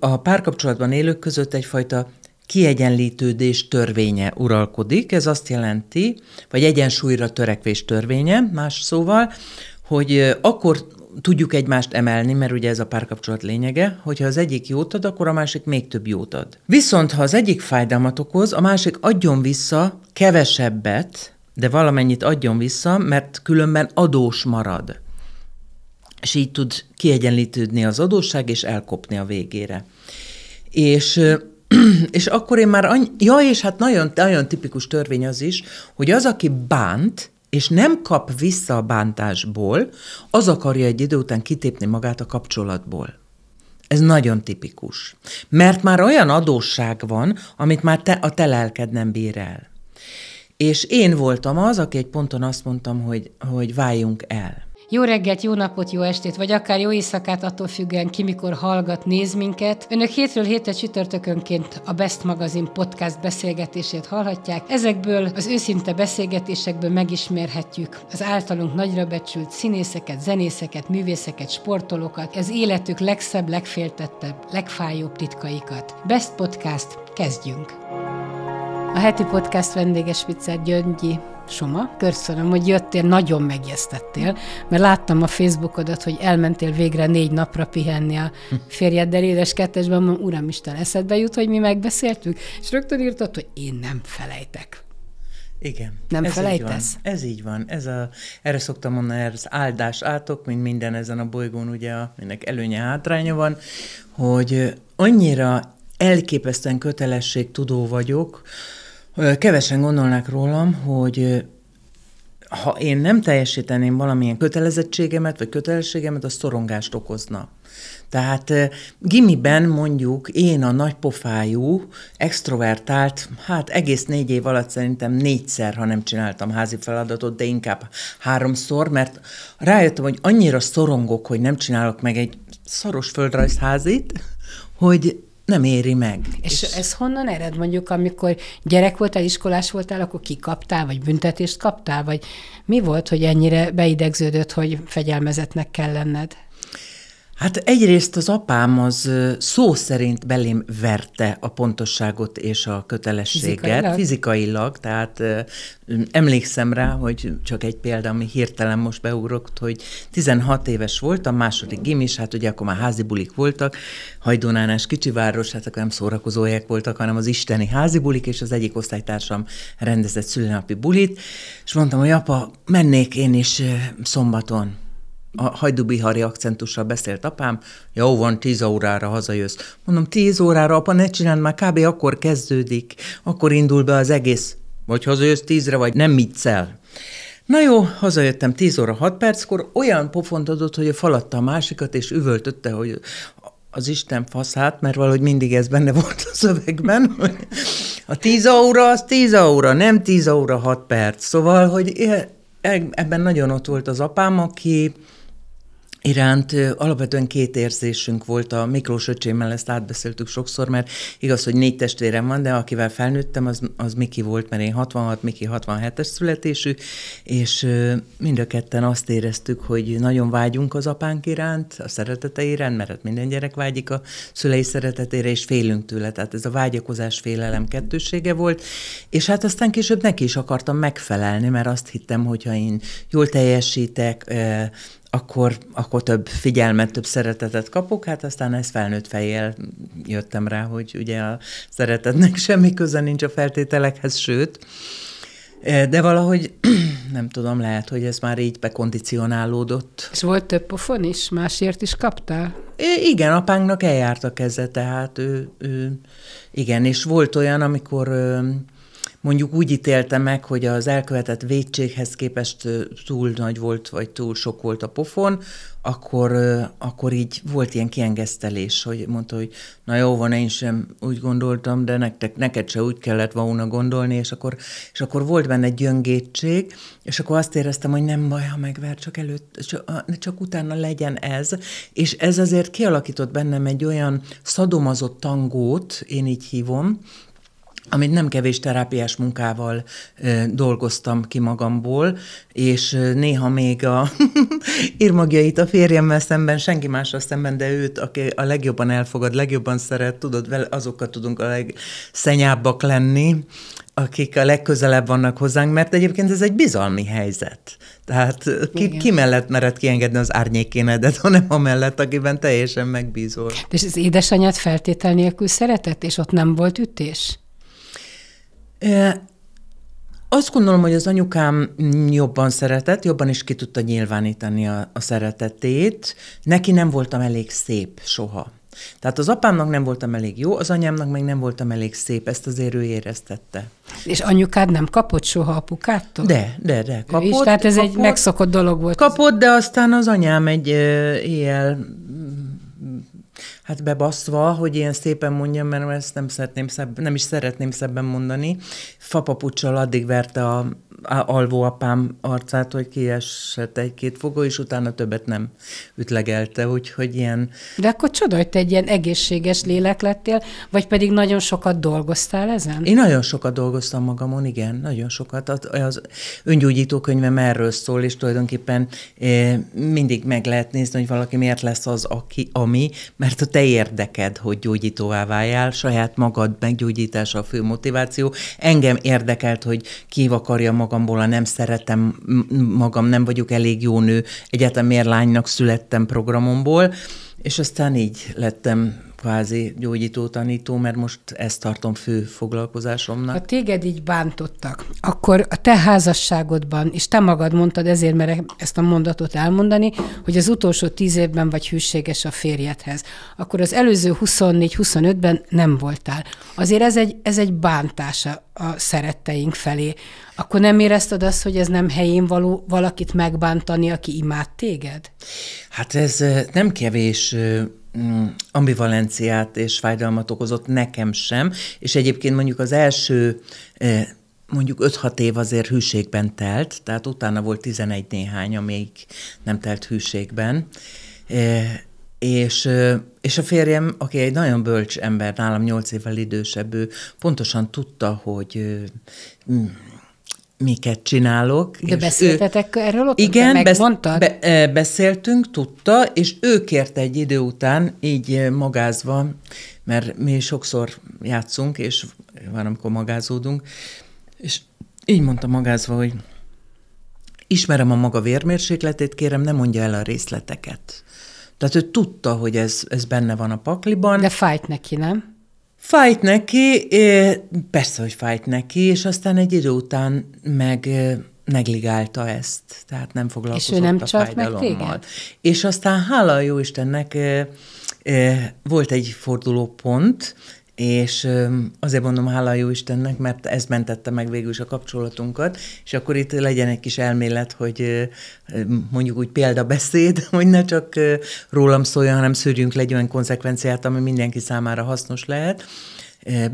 a párkapcsolatban élők között egyfajta kiegyenlítődés törvénye uralkodik. Ez azt jelenti, vagy egyensúlyra törekvés törvénye, más szóval, hogy akkor tudjuk egymást emelni, mert ugye ez a párkapcsolat lényege, hogyha az egyik jót ad, akkor a másik még több jót ad. Viszont ha az egyik fájdalmat okoz, a másik adjon vissza kevesebbet, de valamennyit adjon vissza, mert különben adós marad és így tud kiegyenlítődni az adósság, és elkopni a végére. És és akkor én már annyi... Ja, és hát nagyon, nagyon tipikus törvény az is, hogy az, aki bánt, és nem kap vissza a bántásból, az akarja egy idő után kitépni magát a kapcsolatból. Ez nagyon tipikus. Mert már olyan adósság van, amit már te, a te lelked nem bír el. És én voltam az, aki egy ponton azt mondtam, hogy, hogy váljunk el. Jó reggelt, jó napot, jó estét, vagy akár jó éjszakát, attól függően ki mikor hallgat, néz minket. Önök hétről hétre csütörtökönként a Best Magazin podcast beszélgetését hallhatják. Ezekből az őszinte beszélgetésekből megismerhetjük az általunk nagyra becsült színészeket, zenészeket, művészeket, sportolókat, az életük legszebb, legféltettebb, legfájóbb titkaikat. Best Podcast, kezdjünk! A heti podcast vendéges Viccer Gyöngyi, Soma, köszönöm, hogy jöttél, nagyon megjesztettél, mert láttam a Facebookodat, hogy elmentél végre négy napra pihenni a férjeddel édes kettesben, mondom, Isten, eszedbe jut, hogy mi megbeszéltük? És rögtön írtad, hogy én nem felejtek. Igen. Nem ez felejtesz? Így Ez így van. Ez a, erre szoktam mondani, ez áldás átok, mint minden ezen a bolygón, ugye, aminek előnye, hátránya van, hogy annyira elképesztően kötelesség vagyok, Kevesen gondolnák rólam, hogy ha én nem teljesíteném valamilyen kötelezettségemet, vagy kötelességemet, az szorongást okozna. Tehát gimiben mondjuk én a nagypofájú, extrovertált, hát egész négy év alatt szerintem négyszer, ha nem csináltam házi feladatot, de inkább háromszor, mert rájöttem, hogy annyira szorongok, hogy nem csinálok meg egy szaros földrajzházit, hogy nem éri meg. És, és ez honnan ered mondjuk, amikor gyerek voltál, iskolás voltál, akkor kikaptál, vagy büntetést kaptál, vagy mi volt, hogy ennyire beidegződött, hogy fegyelmezetnek kell lenned? Hát egyrészt az apám az szó szerint belém verte a pontosságot és a kötelességet. Fizikailag? Fizikailag, tehát emlékszem rá, hogy csak egy példa, ami hirtelen most beugrott, hogy 16 éves voltam, második gimis, hát ugye akkor már házi bulik voltak, Hajdonánás kicsiváros, hát akkor nem szórakozóják voltak, hanem az isteni házi bulik, és az egyik osztálytársam rendezett szülinapi bulit, és mondtam, hogy apa, mennék én is szombaton a hajdubihari akcentussal beszélt apám, jó van, tíz órára hazajössz. Mondom, tíz órára, apa, ne csináld, már kb. akkor kezdődik, akkor indul be az egész. Vagy hazajössz tízre, vagy nem szel. Na jó, hazajöttem 10 óra 6 perckor, olyan pofont adott, hogy faladta a másikat, és üvöltötte, hogy az Isten faszát, mert valahogy mindig ez benne volt a szövegben, hogy a 10 óra az 10 óra, nem 10 óra 6 perc. Szóval, hogy e- e- ebben nagyon ott volt az apám, aki iránt alapvetően két érzésünk volt a Miklós öcsémmel, ezt átbeszéltük sokszor, mert igaz, hogy négy testvérem van, de akivel felnőttem, az, az Miki volt, mert én 66, Miki 67-es születésű, és mind a ketten azt éreztük, hogy nagyon vágyunk az apánk iránt, a szeretete iránt, mert hát minden gyerek vágyik a szülei szeretetére, és félünk tőle, tehát ez a vágyakozás félelem kettősége volt, és hát aztán később neki is akartam megfelelni, mert azt hittem, hogyha én jól teljesítek, akkor, akkor több figyelmet, több szeretetet kapok, hát aztán ezt felnőtt fejjel jöttem rá, hogy ugye a szeretetnek semmi köze nincs a feltételekhez, sőt, e, de valahogy nem tudom, lehet, hogy ez már így bekondicionálódott. És volt több pofon is? Másért is kaptál? É, igen, apánknak eljárt a keze, tehát ő, ő igen, és volt olyan, amikor mondjuk úgy ítélte meg, hogy az elkövetett védséghez képest túl nagy volt, vagy túl sok volt a pofon, akkor, akkor így volt ilyen kiengesztelés, hogy mondta, hogy na jó van, én sem úgy gondoltam, de nektek, neked se úgy kellett volna gondolni, és akkor, és akkor volt benne egy gyöngétség, és akkor azt éreztem, hogy nem baj, ha megver, csak előtt, csak, csak utána legyen ez, és ez azért kialakított bennem egy olyan szadomazott tangót, én így hívom, amit nem kevés terápiás munkával e, dolgoztam ki magamból, és néha még a írmagjait a férjemmel szemben, senki másra szemben, de őt, aki a legjobban elfogad, legjobban szeret, tudod, vele, azokkal tudunk a legszenyábbak lenni, akik a legközelebb vannak hozzánk, mert egyébként ez egy bizalmi helyzet. Tehát ki, ki mellett mered kiengedni az árnyékénedet, hanem a mellett, akiben teljesen megbízol. És az édesanyád feltétel nélkül szeretett, és ott nem volt ütés? Azt gondolom, hogy az anyukám jobban szeretett, jobban is ki tudta nyilvánítani a, a szeretetét. Neki nem voltam elég szép soha. Tehát az apámnak nem voltam elég jó, az anyámnak meg nem voltam elég szép, ezt azért ő éreztette. És anyukád nem kapott soha apukától? De, de, de. Kapott, ő is, tehát ez kapott, egy megszokott dolog volt. Kapott, de aztán az anyám egy ilyen hát bebaszva, hogy ilyen szépen mondjam, mert ezt nem, szeretném szebb, nem is szeretném szebben mondani. Fapapucsal addig verte a alvóapám arcát, hogy kiesett egy-két fogó, és utána többet nem ütlegelte, úgyhogy ilyen... De akkor csoda, hogy te egy ilyen egészséges lélek lettél, vagy pedig nagyon sokat dolgoztál ezen? Én nagyon sokat dolgoztam magamon, igen, nagyon sokat. Az, az öngyógyító könyvem erről szól, és tulajdonképpen eh, mindig meg lehet nézni, hogy valaki miért lesz az, aki, ami, mert a te érdeked, hogy gyógyítóvá váljál, saját magad meggyógyítása a fő motiváció. Engem érdekelt, hogy ki akarja magamból a nem szeretem magam, nem vagyok elég jó nő, egyáltalán miért lánynak születtem programomból, és aztán így lettem kvázi gyógyító tanító, mert most ezt tartom fő foglalkozásomnak. Ha téged így bántottak, akkor a te házasságodban, és te magad mondtad, ezért mert ezt a mondatot elmondani, hogy az utolsó tíz évben vagy hűséges a férjedhez, akkor az előző 24-25-ben nem voltál. Azért ez egy, ez egy bántása a szeretteink felé. Akkor nem érezted azt, hogy ez nem helyén való valakit megbántani, aki imád téged? Hát ez nem kevés Mm, ambivalenciát és fájdalmat okozott nekem sem, és egyébként mondjuk az első eh, mondjuk 5-6 év azért hűségben telt, tehát utána volt 11 néhány, amíg nem telt hűségben. Eh, és, eh, és a férjem, aki egy nagyon bölcs ember, nálam 8 évvel idősebb, ő pontosan tudta, hogy mm, miket csinálok. De beszéltetek ő, erről ott? Igen, Besz, be, beszéltünk, tudta, és ő kérte egy idő után, így magázva, mert mi sokszor játszunk, és van, amikor magázódunk, és így mondta magázva, hogy ismerem a maga vérmérsékletét, kérem, ne mondja el a részleteket. Tehát ő tudta, hogy ez, ez benne van a pakliban. De fájt neki, nem? Fájt neki, persze, hogy fájt neki, és aztán egy idő után meg negligálta ezt, tehát nem foglalkozott és ő nem a csalt fájdalommal. És aztán hála a jó Istennek volt egy fordulópont, és azért mondom, hála jó Istennek, mert ez mentette meg végül is a kapcsolatunkat, és akkor itt legyen egy kis elmélet, hogy mondjuk úgy példabeszéd, hogy ne csak rólam szóljon, hanem szűrjünk le egy olyan konzekvenciát, ami mindenki számára hasznos lehet.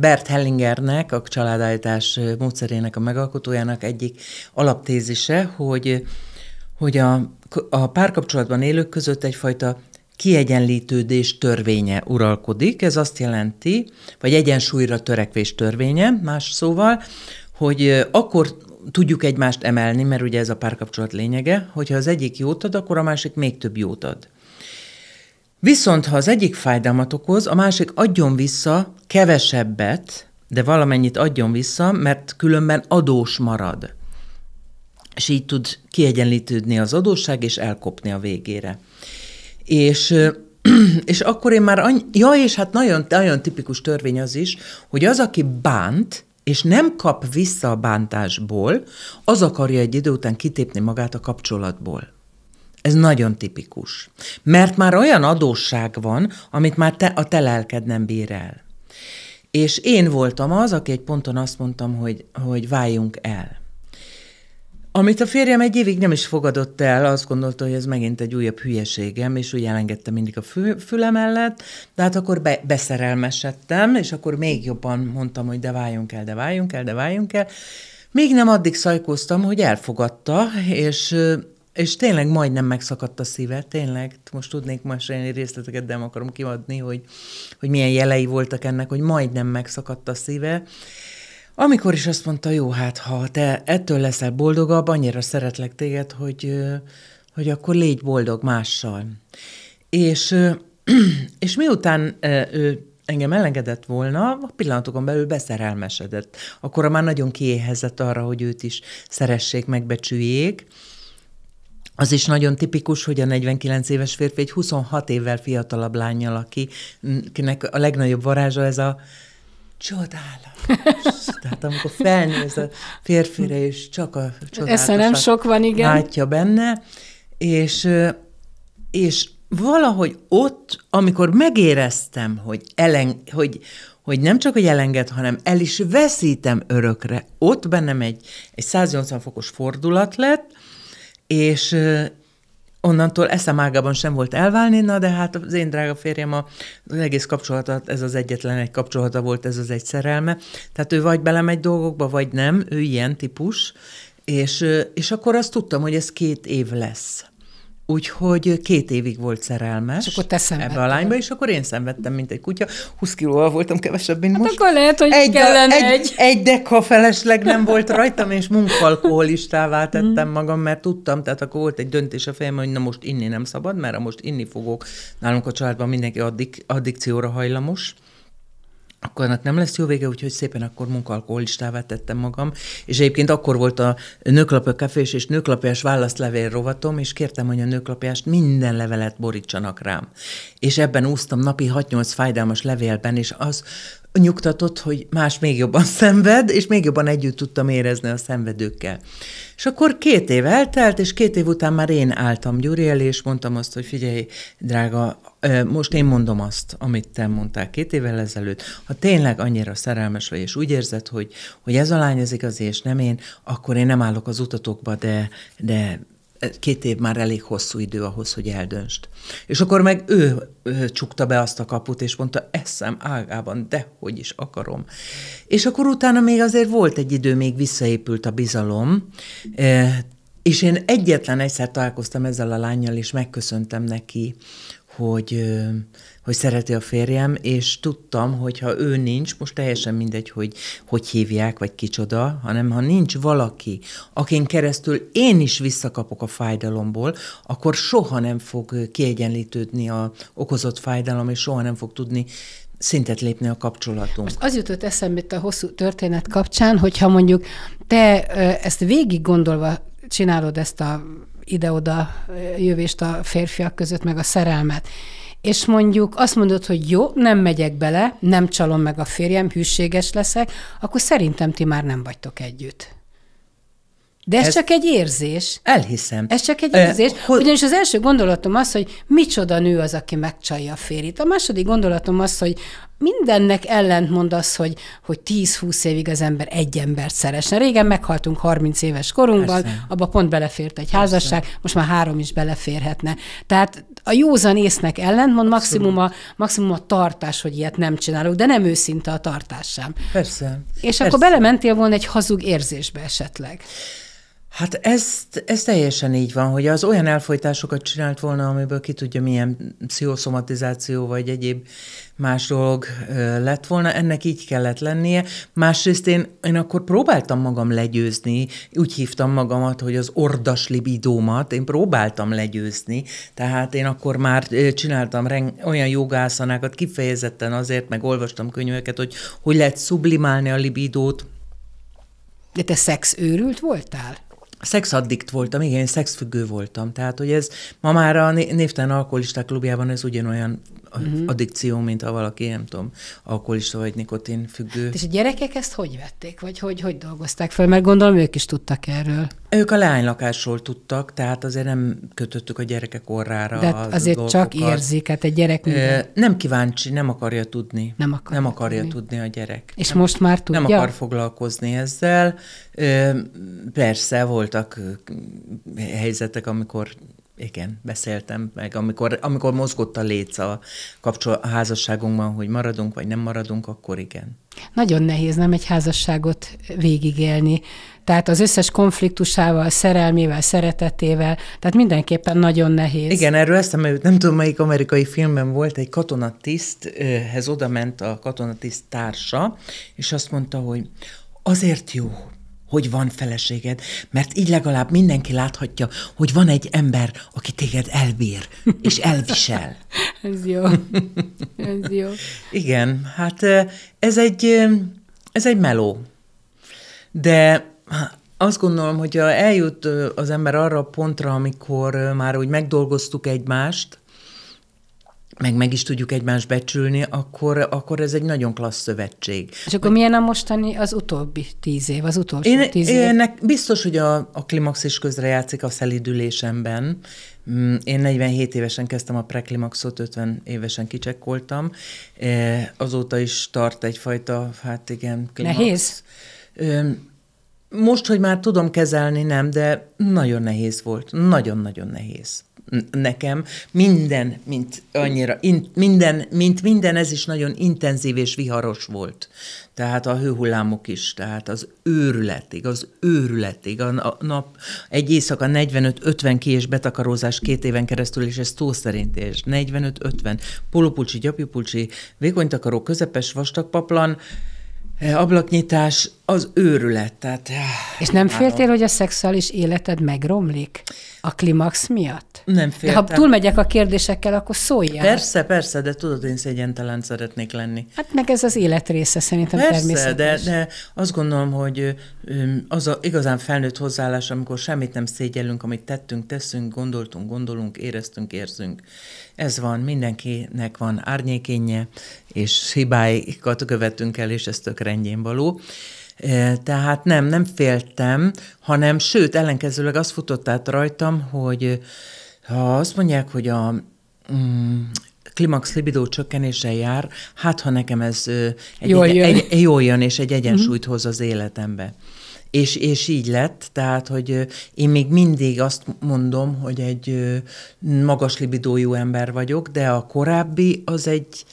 Bert Hellingernek, a családállítás módszerének a megalkotójának egyik alaptézise, hogy, hogy a, a párkapcsolatban élők között egyfajta kiegyenlítődés törvénye uralkodik. Ez azt jelenti, vagy egyensúlyra törekvés törvénye, más szóval, hogy akkor tudjuk egymást emelni, mert ugye ez a párkapcsolat lényege, hogyha az egyik jót ad, akkor a másik még több jót ad. Viszont ha az egyik fájdalmat okoz, a másik adjon vissza kevesebbet, de valamennyit adjon vissza, mert különben adós marad. És így tud kiegyenlítődni az adósság, és elkopni a végére. És és akkor én már, any- ja, és hát nagyon, nagyon tipikus törvény az is, hogy az, aki bánt, és nem kap vissza a bántásból, az akarja egy idő után kitépni magát a kapcsolatból. Ez nagyon tipikus. Mert már olyan adósság van, amit már te, a te lelked nem bír el. És én voltam az, aki egy ponton azt mondtam, hogy, hogy váljunk el. Amit a férjem egy évig nem is fogadott el, azt gondolta, hogy ez megint egy újabb hülyeségem, és úgy elengedte mindig a fü- füle mellett, de hát akkor be- beszerelmesedtem, és akkor még jobban mondtam, hogy de váljunk el, de váljunk el, de váljunk el. Még nem addig szajkóztam, hogy elfogadta, és és tényleg majdnem megszakadt a szíve, tényleg. Most tudnék mesélni részleteket, de nem akarom kiadni, hogy, hogy milyen jelei voltak ennek, hogy majdnem megszakadt a szíve. Amikor is azt mondta, jó, hát ha te ettől leszel boldogabb, annyira szeretlek téged, hogy, hogy akkor légy boldog mással. És, és miután ő engem elengedett volna, a pillanatokon belül beszerelmesedett. Akkor már nagyon kiéhezett arra, hogy őt is szeressék, megbecsüljék. Az is nagyon tipikus, hogy a 49 éves férfi egy 26 évvel fiatalabb lányjal, akinek a legnagyobb varázsa ez a csodálatos. Tehát amikor felnéz a férfire, és csak a csodálatos. nem sok van, igen. látja benne, és, és valahogy ott, amikor megéreztem, hogy, elen, hogy, hogy nem csak, hogy elenged, hanem el is veszítem örökre. Ott bennem egy, egy 180 fokos fordulat lett, és, onnantól eszem ágában sem volt elválni, na de hát az én drága férjem a, az egész kapcsolata, ez az egyetlen egy kapcsolata volt, ez az egy szerelme. Tehát ő vagy belemegy dolgokba, vagy nem, ő ilyen típus, és, és akkor azt tudtam, hogy ez két év lesz. Úgyhogy két évig volt szerelmes. És akkor te Ebbe a lányba, és akkor én szenvedtem, mint egy kutya. 20 kilóval voltam kevesebb, mint hát most. akkor lehet, hogy egy, kellene egy. Egy, egy deka felesleg nem volt rajtam, és munkalkoholistává mhm. tettem magam, mert tudtam, tehát akkor volt egy döntés a fejem, hogy na most inni nem szabad, mert ha most inni fogok, nálunk a családban mindenki addik, addikcióra hajlamos, akkor annak nem lesz jó vége, úgyhogy szépen akkor munkalkoholistává tettem magam, és egyébként akkor volt a nőklapja kefés és nőklapjás válaszlevél rovatom, és kértem, hogy a nőklapjást minden levelet borítsanak rám. És ebben úsztam napi 6-8 fájdalmas levélben, és az nyugtatott, hogy más még jobban szenved, és még jobban együtt tudtam érezni a szenvedőkkel. És akkor két év eltelt, és két év után már én álltam Gyuri elé, és mondtam azt, hogy figyelj, drága, most én mondom azt, amit te mondtál két évvel ezelőtt. Ha tényleg annyira szerelmes vagy, és úgy érzed, hogy, hogy ez a lány az igazi, és nem én, akkor én nem állok az utatokba, de, de két év már elég hosszú idő ahhoz, hogy eldöntsd. És akkor meg ő, csukta be azt a kaput, és mondta, eszem ágában, de hogy is akarom. És akkor utána még azért volt egy idő, még visszaépült a bizalom, és én egyetlen egyszer találkoztam ezzel a lányjal, és megköszöntem neki, hogy hogy szereti a férjem, és tudtam, hogy ha ő nincs, most teljesen mindegy, hogy hogy hívják, vagy kicsoda, hanem ha nincs valaki, akin keresztül én is visszakapok a fájdalomból, akkor soha nem fog kiegyenlítődni a okozott fájdalom, és soha nem fog tudni szintet lépni a kapcsolatunk. Most az jutott eszembe itt a hosszú történet kapcsán, hogyha mondjuk te ezt végig gondolva csinálod ezt a ide-oda jövést a férfiak között, meg a szerelmet, és mondjuk azt mondod, hogy jó, nem megyek bele, nem csalom meg a férjem, hűséges leszek, akkor szerintem ti már nem vagytok együtt. De ez, ez csak egy érzés. Elhiszem. Ez csak egy érzés. E, hogy... Ugyanis az első gondolatom az, hogy micsoda nő az, aki megcsalja a férjét. A második gondolatom az, hogy mindennek ellentmond az, hogy, hogy 10-20 évig az ember egy embert szeresne. Régen meghaltunk 30 éves korunkban, Persze. abba pont belefért egy Persze. házasság, most már három is beleférhetne. Tehát a józan észnek ellentmond, maximum a, maximum a tartás, hogy ilyet nem csinálok, de nem őszinte a tartás sem. Persze. És persze. akkor belementél volna egy hazug érzésbe esetleg. Hát ez, ez teljesen így van, hogy az olyan elfolytásokat csinált volna, amiből ki tudja, milyen pszichoszomatizáció vagy egyéb más dolog lett volna, ennek így kellett lennie. Másrészt én, én akkor próbáltam magam legyőzni, úgy hívtam magamat, hogy az ordas libidómat, én próbáltam legyőzni, tehát én akkor már csináltam olyan jogászanákat kifejezetten azért, meg olvastam könyveket, hogy hogy lehet sublimálni a libidót, de te szexőrült voltál? Szexaddikt voltam, igen, szexfüggő voltam. Tehát, hogy ez ma már a Névtelen Alkoholista Klubjában ez ugyanolyan uh-huh. addikció, mint ha valaki, nem tudom, alkoholista vagy nikotin függő. És a gyerekek ezt hogy vették, vagy hogy, hogy dolgozták fel? Mert gondolom ők is tudtak erről. Ők a leánylakásról tudtak, tehát azért nem kötöttük a gyerekek orrára. De az azért dolgokat. csak érzik, hát egy gyerek minden... Nem kíváncsi, nem akarja tudni. Nem akarja, nem akarja tudni. tudni a gyerek. És nem, most már tudja? Nem akar foglalkozni ezzel. Persze voltak helyzetek, amikor igen, beszéltem meg, amikor, amikor mozgott a léc a, kapcsol- a házasságunkban, hogy maradunk vagy nem maradunk, akkor igen. Nagyon nehéz nem egy házasságot végigélni. Tehát az összes konfliktusával, szerelmével, szeretetével, tehát mindenképpen nagyon nehéz. Igen, erről ezt mert nem tudom, melyik amerikai filmben volt, egy katonatiszthez oda ment a katonatiszt társa, és azt mondta, hogy azért jó, hogy van feleséged, mert így legalább mindenki láthatja, hogy van egy ember, aki téged elbír és elvisel. ez jó. Ez jó. Igen, hát ez egy, ez egy meló. De azt gondolom, hogy eljut az ember arra a pontra, amikor már úgy megdolgoztuk egymást, meg meg is tudjuk egymást becsülni, akkor, akkor ez egy nagyon klassz szövetség. És akkor milyen a mostani, az utóbbi tíz év, az utolsó én, tíz év? Én, biztos, hogy a, a klimax is közre játszik a szelidülésemben. Mm, én 47 évesen kezdtem a preklimaxot, 50 évesen kicsekkoltam. Eh, azóta is tart egyfajta, hát igen, klimax. Nehéz? Most, hogy már tudom kezelni, nem, de nagyon nehéz volt. Nagyon-nagyon nehéz nekem. Minden, mint annyira, in, minden, mint minden, ez is nagyon intenzív és viharos volt. Tehát a hőhullámok is, tehát az őrületig, az őrületig, a nap, egy éjszaka 45-50 ki és betakarózás két éven keresztül, és ez szó szerint és 45-50, polopulcsi, gyapjupulcsi, vékony takaró, közepes, vastag paplan, eh, ablaknyitás, az őrület. Tehát, eh, és nem féltél, hogy a szexuális életed megromlik a klimax miatt? Nem féltem. De ha túlmegyek a kérdésekkel, akkor szóljál. Persze, persze, de tudod, én szégyentelen szeretnék lenni. Hát meg ez az élet része szerintem persze, természetes. De, de azt gondolom, hogy az a igazán felnőtt hozzáállás, amikor semmit nem szégyellünk, amit tettünk, teszünk, gondoltunk, gondolunk, éreztünk, érzünk. Ez van, mindenkinek van árnyékénye, és hibáikat követünk el, és ez tök rendjén való. Tehát nem, nem féltem, hanem sőt, ellenkezőleg az futott át rajtam, hogy ha azt mondják, hogy a mm, klimax libidó csökkenése jár, hát ha nekem ez egy, jól, jön. Egy, jól jön, és egy mhm. egyensúlyt hoz az életembe. És, és így lett, tehát, hogy én még mindig azt mondom, hogy egy magas libidójú ember vagyok, de a korábbi az egy,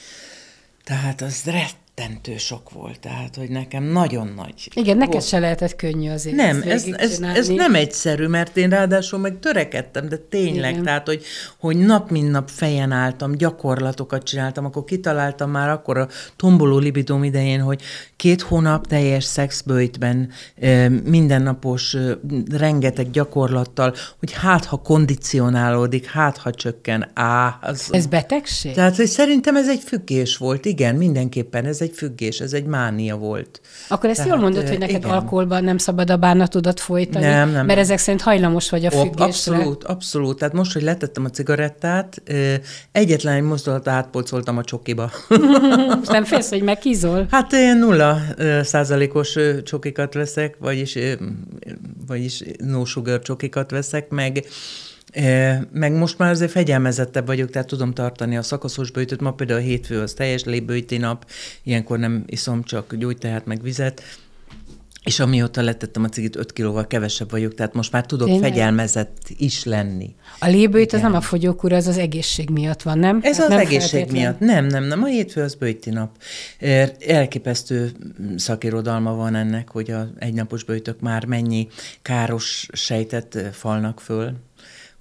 tehát az rett, rettentő sok volt, tehát, hogy nekem nagyon nagy. Igen, neked se lehetett könnyű azért Nem, ez, ez, ez nem egyszerű, mert én ráadásul meg törekedtem, de tényleg, Igen. tehát, hogy, hogy nap mint nap fejen álltam, gyakorlatokat csináltam, akkor kitaláltam már akkor a tomboló libidóm idején, hogy két hónap teljes szexbőjtben, mindennapos, rengeteg gyakorlattal, hogy hát, ha kondicionálódik, hát, ha csökken, á. Az... Ez betegség? Tehát, hogy szerintem ez egy függés volt, igen, mindenképpen ez egy függés, ez egy mánia volt. Akkor ezt Tehát, jól mondod, hogy neked igen. alkoholban nem szabad a bánatodat folytani, nem, nem, mert ezek szerint hajlamos vagy a függésre. Abszolút, abszolút. Tehát most, hogy letettem a cigarettát, egyetlen egy mozdulat átpolcoltam a csokiba. most nem félsz, hogy megkízol? Hát én nulla százalékos csokikat veszek, vagyis, vagyis no sugar csokikat veszek, meg meg most már azért fegyelmezettebb vagyok, tehát tudom tartani a szakaszos bőjtőt. Ma például a hétfő az teljes lébőjti nap, ilyenkor nem iszom csak gyógyteát meg vizet. És amióta letettem a cigit, 5 kilóval kevesebb vagyok, tehát most már tudok Tényleg? fegyelmezett is lenni. A lébőjt az nem a fogyókúra, az az egészség miatt van, nem? Ez hát az nem egészség feltétlen. miatt. Nem, nem, nem. A hétfő az bőjti nap. Elképesztő szakirodalma van ennek, hogy a egynapos bőjtök már mennyi káros sejtet falnak föl.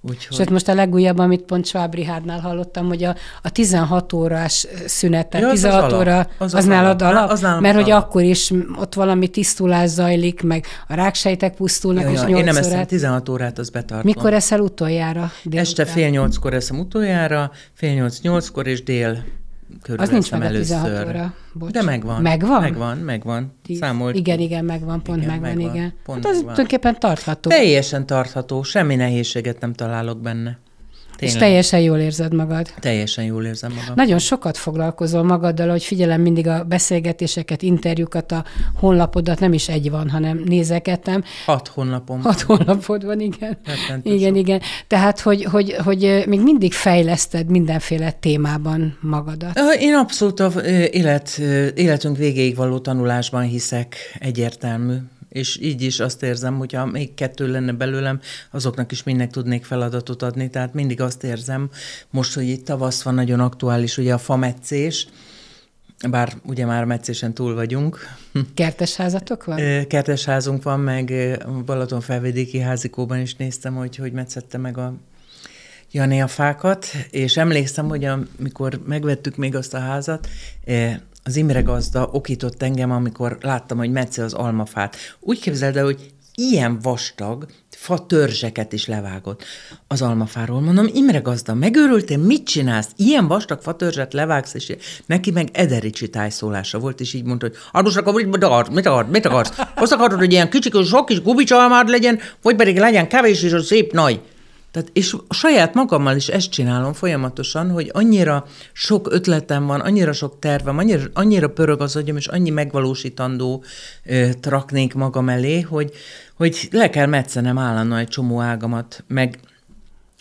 Úgyhogy... Sőt, most a legújabb, amit pont Schwab Richardnál hallottam, hogy a, a 16 órás szünetet, ja, 16 az óra, az, az nálad alap, alap? Az nálam mert alap. hogy akkor is ott valami tisztulás zajlik, meg a ráksejtek pusztulnak, ja, és ja, 8 Én nem órát. eszem 16 órát, az betartom. Mikor eszel utoljára? Délután? Este fél nyolckor eszem utoljára, fél nyolc nyolckor és dél az nincs meg először. a 16 óra. Bocs. De megvan. Megvan? Megvan, megvan. Számolt. Igen, igen, megvan, pont igen, megvan, megvan, igen. Pont hát az tulajdonképpen tartható. Teljesen tartható, semmi nehézséget nem találok benne. Tényleg. És teljesen jól érzed magad. Teljesen jól érzem magam. Nagyon sokat foglalkozol magaddal, hogy figyelem mindig a beszélgetéseket, interjúkat, a honlapodat, nem is egy van, hanem nézeketem. Hat honlapom. Hat honlapod van, igen. igen, sok. igen. Tehát, hogy, hogy, hogy még mindig fejleszted mindenféle témában magadat. Én abszolút a élet, életünk végéig való tanulásban hiszek, egyértelmű és így is azt érzem, hogyha még kettő lenne belőlem, azoknak is mindnek tudnék feladatot adni, tehát mindig azt érzem, most, hogy itt tavasz van, nagyon aktuális ugye a fa meccés, bár ugye már meccésen túl vagyunk. Kertes házatok van? Kertes házunk van, meg Balaton felvidéki házikóban is néztem, hogy hogy meccette meg a Jani a fákat, és emlékszem, hogy amikor megvettük még azt a házat, az Imre gazda okított engem, amikor láttam, hogy metsz az almafát. Úgy képzeld el, hogy ilyen vastag fa törzseket is levágott az almafáról. Mondom, Imre gazda, megőrültél, mit csinálsz? Ilyen vastag fa törzset levágsz, és neki meg Edericsi tájszólása volt, és így mondta, hogy most akkor mit akarsz, mit akarsz, mit akarsz? Azt akarod, hogy ilyen kicsik, sok kis gubicsalmád legyen, vagy pedig legyen kevés és a szép nagy. Tehát, és a saját magammal is ezt csinálom folyamatosan, hogy annyira sok ötletem van, annyira sok tervem, annyira, annyira pörög az agyam, és annyi megvalósítandó ö, traknék magam elé, hogy, hogy le kell metszenem állandóan egy csomó ágamat, meg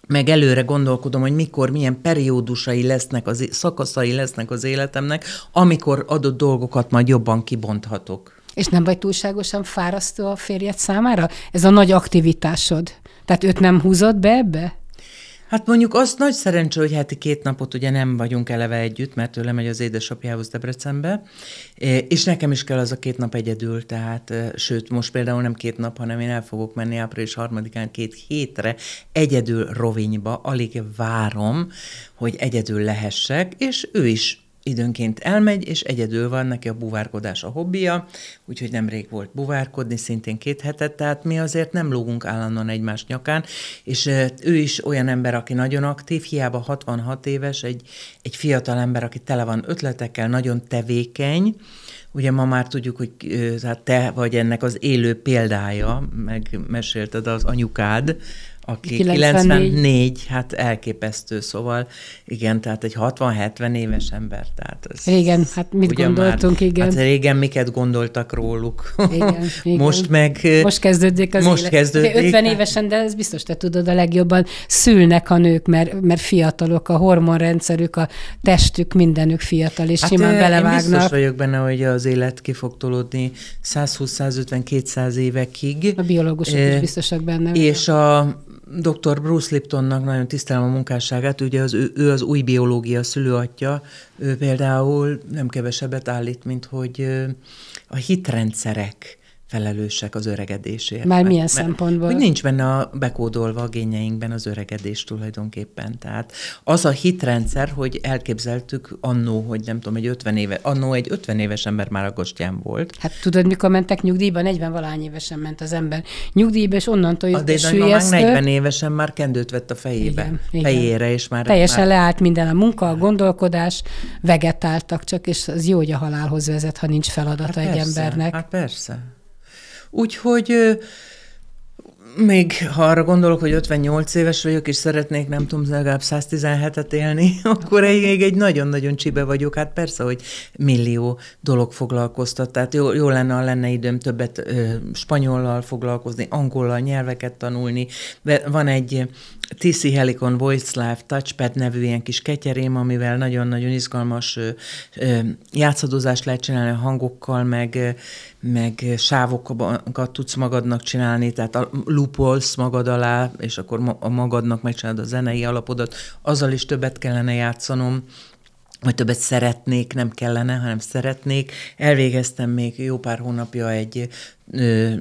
meg előre gondolkodom, hogy mikor, milyen periódusai lesznek, az, szakaszai lesznek az életemnek, amikor adott dolgokat majd jobban kibonthatok. És nem vagy túlságosan fárasztó a férjed számára? Ez a nagy aktivitásod. Tehát őt nem húzott be ebbe? Hát mondjuk azt nagy szerencsé, hogy heti két napot ugye nem vagyunk eleve együtt, mert ő lemegy az édesapjához Debrecenbe, és nekem is kell az a két nap egyedül, tehát sőt, most például nem két nap, hanem én el fogok menni április harmadikán két hétre egyedül Rovinyba, alig várom, hogy egyedül lehessek, és ő is időnként elmegy, és egyedül van neki a buvárkodás a hobbija, úgyhogy nemrég volt buvárkodni, szintén két hetet, tehát mi azért nem lógunk állandóan egymás nyakán, és ő is olyan ember, aki nagyon aktív, hiába 66 éves, egy, egy fiatal ember, aki tele van ötletekkel, nagyon tevékeny, Ugye ma már tudjuk, hogy te vagy ennek az élő példája, meg mesélted az anyukád, aki 94. 94, hát elképesztő, szóval igen, tehát egy 60-70 éves ember, tehát ez... Régen, hát mit gondoltunk, már, igen. Hát régen miket gondoltak róluk. Igen, igen. Most meg... Most kezdődik az Most élet. kezdődik. 50 évesen, de ez biztos te tudod a legjobban, szülnek a nők, mert, mert fiatalok, a hormonrendszerük, a testük, mindenük fiatal, és hát simán belevágnak. biztos vagyok benne, hogy az élet ki fog tolódni 120-150-200 évekig. A biológusok e, is biztosak benne. És a dr. Bruce Liptonnak nagyon tisztelem a munkásságát, ugye az, ő, ő az új biológia szülőatja, ő például nem kevesebbet állít, mint hogy a hitrendszerek felelősek az öregedésért. Már milyen mert, szempontból? Hogy nincs benne a bekódolva a génjeinkben az öregedés tulajdonképpen. Tehát az a hitrendszer, hogy elképzeltük annó, hogy nem tudom, egy 50 éve, annó egy 50 éves ember már agostyán volt. Hát tudod, mikor mentek nyugdíjba, 40 valány évesen ment az ember nyugdíjba, és onnantól jött a sülyeztő. 40 évesen már kendőt vett a fejébe, igen, igen. és már... Teljesen már... leállt minden, a munka, a gondolkodás, vegetáltak csak, és az jó, hogy a halálhoz vezet, ha nincs feladata hát egy persze, embernek. Hát persze. Úgyhogy még ha arra gondolok, hogy 58 éves vagyok, és szeretnék, nem tudom, legalább 117-et élni, akkor még egy nagyon-nagyon csibe vagyok. Hát persze, hogy millió dolog foglalkoztat. Tehát jó, jó lenne, ha lenne időm többet ö, spanyollal foglalkozni, angollal nyelveket tanulni. van egy TC Helikon live, Touchpad nevű ilyen kis ketyerém, amivel nagyon-nagyon izgalmas ö, ö, játszadozást lehet csinálni a hangokkal, meg, meg sávokat tudsz magadnak csinálni, tehát lupolsz magad alá, és akkor ma, a magadnak megcsinálod a zenei alapodat. Azzal is többet kellene játszanom, vagy többet szeretnék, nem kellene, hanem szeretnék. Elvégeztem még jó pár hónapja egy ö,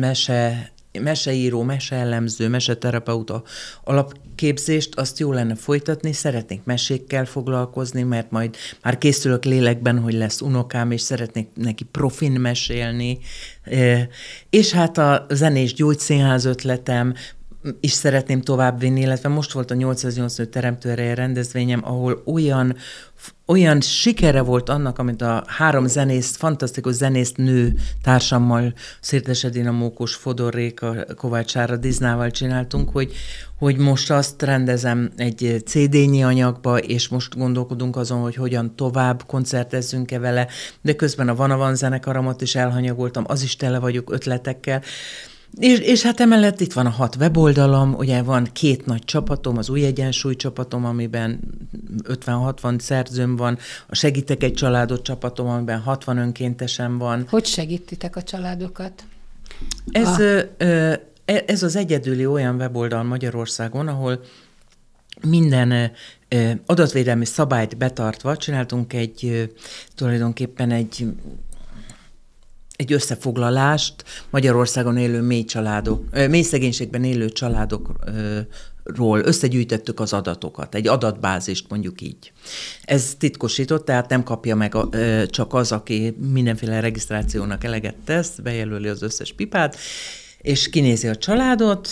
mese meseíró, meseellemző, meseterapeuta alapképzést, azt jó lenne folytatni, szeretnék mesékkel foglalkozni, mert majd már készülök lélekben, hogy lesz unokám, és szeretnék neki profin mesélni. Eh, és hát a zenés gyógyszínház ötletem, is szeretném továbbvinni, illetve most volt a 885 teremtőereje rendezvényem, ahol olyan olyan sikere volt annak, amit a három zenész, fantasztikus zenész nő társammal, Szirtes a Mókos, Fodor Réka, Kovács Ára, Diznával csináltunk, hogy, hogy most azt rendezem egy CD-nyi anyagba, és most gondolkodunk azon, hogy hogyan tovább koncertezzünk-e vele, de közben a Van a Van zenekaramat is elhanyagoltam, az is tele vagyok ötletekkel, és, és hát emellett itt van a hat weboldalam, ugye van két nagy csapatom, az új egyensúly csapatom, amiben 50-60 szerzőm van, a Segítek egy családot csapatom, amiben 60 önkéntesem van. Hogy segítitek a családokat? Ez, ah. ö, e, ez az egyedüli olyan weboldal Magyarországon, ahol minden adatvédelmi szabályt betartva csináltunk egy tulajdonképpen egy egy összefoglalást Magyarországon élő mély, családok, mély szegénységben élő családokról összegyűjtettük az adatokat, egy adatbázist mondjuk így. Ez titkosított, tehát nem kapja meg a, csak az, aki mindenféle regisztrációnak eleget tesz, bejelöli az összes pipát, és kinézi a családot,